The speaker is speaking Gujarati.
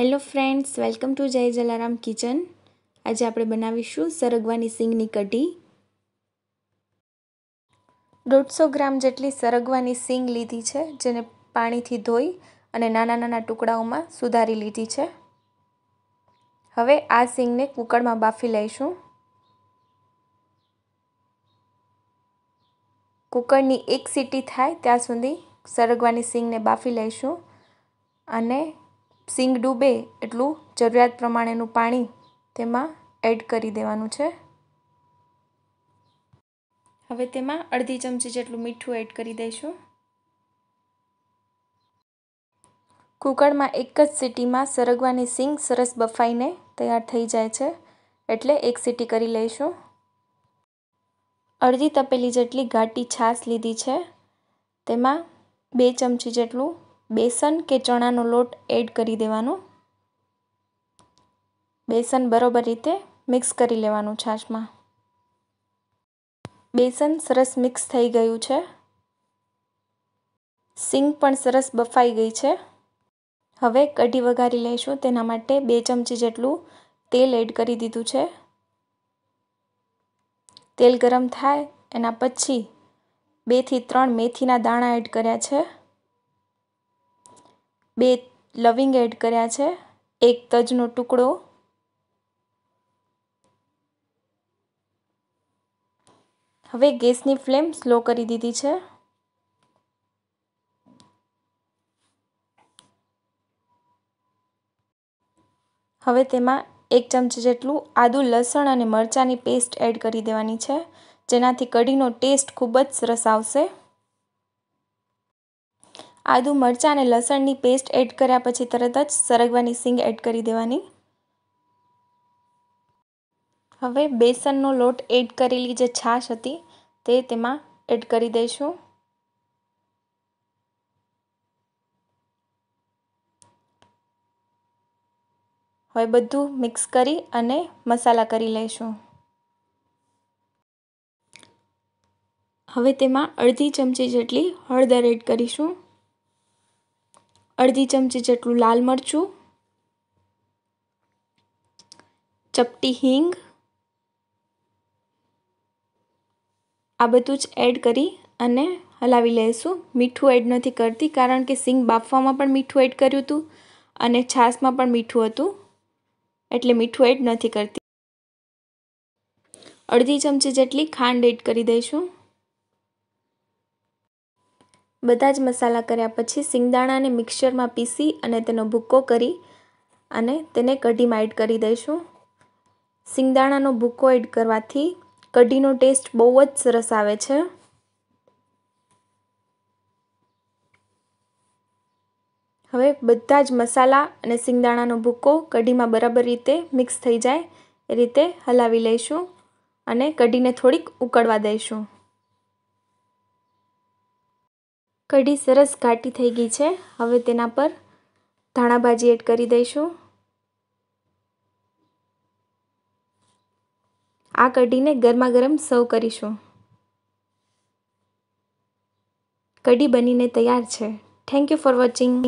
હેલો ફ્રેન્ડ્સ વેલકમ ટુ જય જલારામ કિચન આજે આપણે બનાવીશું સરગવાની સિંગની કઢી દોઢસો ગ્રામ જેટલી સરગવાની સિંગ લીધી છે જેને પાણીથી ધોઈ અને નાના નાના ટુકડાઓમાં સુધારી લીધી છે હવે આ સિંગને કુકરમાં બાફી લઈશું કુકરની એક સીટી થાય ત્યાં સુધી સરગવાની સિંગને બાફી લઈશું અને સિંગ ડૂબે એટલું જરૂરિયાત પ્રમાણેનું પાણી તેમાં એડ કરી દેવાનું છે હવે તેમાં અડધી ચમચી જેટલું મીઠું એડ કરી દઈશું કુકરમાં એક જ સીટીમાં સરગવાની સિંગ સરસ બફાઈને તૈયાર થઈ જાય છે એટલે એક સીટી કરી લઈશું અડધી તપેલી જેટલી ઘાટી છાશ લીધી છે તેમાં બે ચમચી જેટલું બેસન કે ચણાનો લોટ એડ કરી દેવાનો બેસન બરોબર રીતે મિક્સ કરી લેવાનું છાશમાં બેસન સરસ મિક્સ થઈ ગયું છે સિંગ પણ સરસ બફાઈ ગઈ છે હવે કઢી વઘારી લઈશું તેના માટે બે ચમચી જેટલું તેલ એડ કરી દીધું છે તેલ ગરમ થાય એના પછી બેથી ત્રણ મેથીના દાણા એડ કર્યા છે બે લવિંગ એડ કર્યા છે એક તજનો ટુકડો હવે ગેસની ફ્લેમ સ્લો કરી દીધી છે હવે તેમાં એક ચમચી જેટલું આદું લસણ અને મરચાંની પેસ્ટ એડ કરી દેવાની છે જેનાથી કઢીનો ટેસ્ટ ખૂબ જ સરસ આવશે આદું મરચાં અને લસણની પેસ્ટ એડ કર્યા પછી તરત જ સરગવાની સિંગ એડ કરી દેવાની હવે બેસનનો લોટ એડ કરેલી જે છાશ હતી તે તેમાં એડ કરી દઈશું હવે બધું મિક્સ કરી અને મસાલા કરી લઈશું હવે તેમાં અડધી ચમચી જેટલી હળદર એડ કરીશું અડધી ચમચી જેટલું લાલ મરચું ચપટી હિંગ આ બધું જ એડ કરી અને હલાવી લઈશું મીઠું એડ નથી કરતી કારણ કે સિંગ બાફવામાં પણ મીઠું એડ કર્યું હતું અને છાશમાં પણ મીઠું હતું એટલે મીઠું એડ નથી કરતી અડધી ચમચી જેટલી ખાંડ એડ કરી દઈશું બધા જ મસાલા કર્યા પછી સિંગદાણાને મિક્સરમાં પીસી અને તેનો ભૂક્કો કરી અને તેને કઢીમાં એડ કરી દઈશું સિંગદાણાનો ભૂક્કો એડ કરવાથી કઢીનો ટેસ્ટ બહુ જ સરસ આવે છે હવે બધા જ મસાલા અને સિંગદાણાનો ભૂક્કો કઢીમાં બરાબર રીતે મિક્સ થઈ જાય એ રીતે હલાવી લઈશું અને કઢીને થોડીક ઉકળવા દઈશું કઢી સરસ ઘાટી થઈ ગઈ છે હવે તેના પર ધાણાભાજી એડ કરી દઈશું આ કઢીને ગરમા ગરમ સર્વ કરીશું કઢી બનીને તૈયાર છે થેન્ક યુ ફોર વોચિંગ